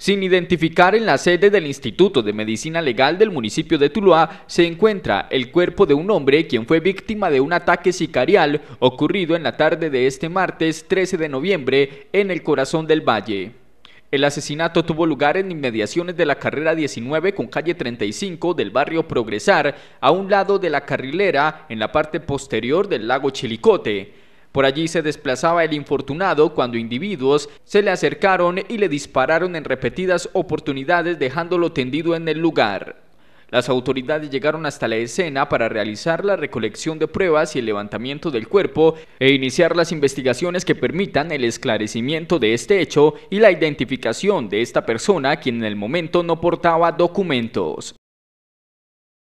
Sin identificar en la sede del Instituto de Medicina Legal del municipio de Tuluá se encuentra el cuerpo de un hombre quien fue víctima de un ataque sicarial ocurrido en la tarde de este martes 13 de noviembre en el corazón del valle. El asesinato tuvo lugar en inmediaciones de la carrera 19 con calle 35 del barrio Progresar, a un lado de la carrilera en la parte posterior del lago Chilicote. Por allí se desplazaba el infortunado cuando individuos se le acercaron y le dispararon en repetidas oportunidades dejándolo tendido en el lugar. Las autoridades llegaron hasta la escena para realizar la recolección de pruebas y el levantamiento del cuerpo e iniciar las investigaciones que permitan el esclarecimiento de este hecho y la identificación de esta persona quien en el momento no portaba documentos.